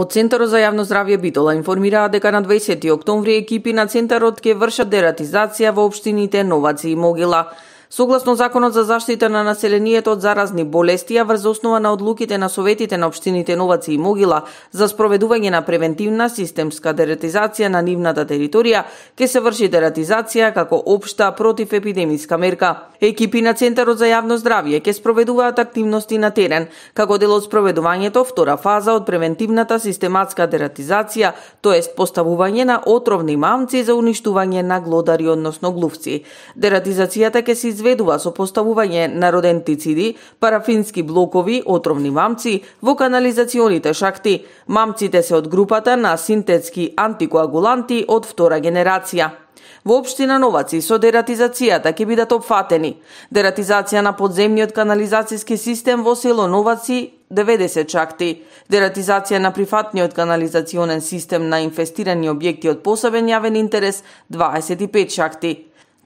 Од Центарот за јавно здравје Битола информираа дека на 20 октомври екипи на Центарот ќе вршат дератизација во обштините Новаци и Могила. Согласно Законот за заштита на населението од заразни болести, а врз основа на одлуките на советите на Обштините Новаци и Могила за спроведување на превентивна системска дератизација на нивната територија, ке се врши дератизација како обшта против епидемиска мерка. Екипи на Центарот за јавно здравје ке спроведуваат активности на терен, како дел од спроведувањето втора фаза од превентивната систематска дератизација, тоест поставување на отровни мамци за уништување на глодари, односно глувци. Дератизацијата ке се изведува со поставување на родентициди, парафински блокови, отровни мамци во канализационите шакти. Мамците се од групата на синтетски антикоагуланти од втора генерација. Во општина Новаци со дератизацијата ќе бидат опфатени. Дератизација на подземниот канализацијски систем во село Новаци 90 чакти, дератизација на прифатниот канализационен систем на инфестирани објекти од посебен јавен интерес 25 чакти.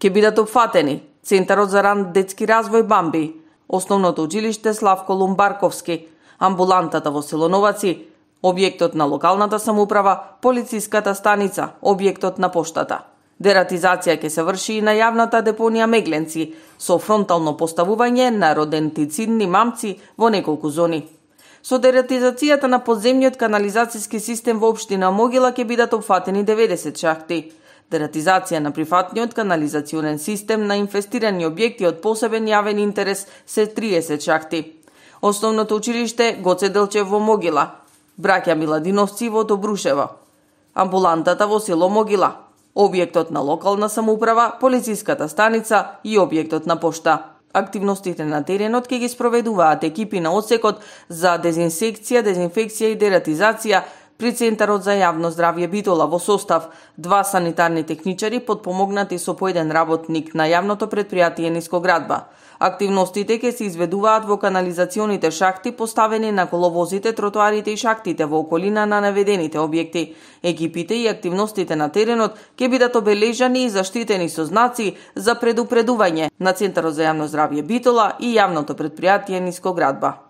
Ке бидат опфатени Центарот за ран детски развој Бамби, Основното училиште Славко Лумбарковски, амбулантата во Селоноваци, објектот на локалната самоуправа, полициската станица, објектот на поштата. Дератизација ќе се врши и на јавната депонија Мегленци, со фронтално поставување на родентицидни мамци во неколку зони. Со дератизацијата на подземниот канализацијски систем во општина Могила ќе бидат опфатени 90 шахти. Дератизација на прифатниот канализационен систем на инфестирани објекти од посебен јавен интерес се 30 шахти. Основното училиште Гоце Делчев во Могила, браќа Миладиновци во Добрушево, амбулантата во село Могила, објектот на локална самоуправа, полициската станица и објектот на пошта. Активностите на теренот ќе ги спроведуваат екипи на одсекот за дезинсекција, дезинфекција и дератизација при Центарот за јавно здравје Битола во состав два санитарни техничари подпомогнати со поеден еден работник на јавното предпријатие Нискоградба. Активностите ќе се изведуваат во канализационите шахти поставени на коловозите, тротоарите и шахтите во околина на наведените објекти. Екипите и активностите на теренот ќе бидат обележани и заштитени со знаци за предупредување на Центарот за јавно здравје Битола и јавното предпријатие Нискоградба.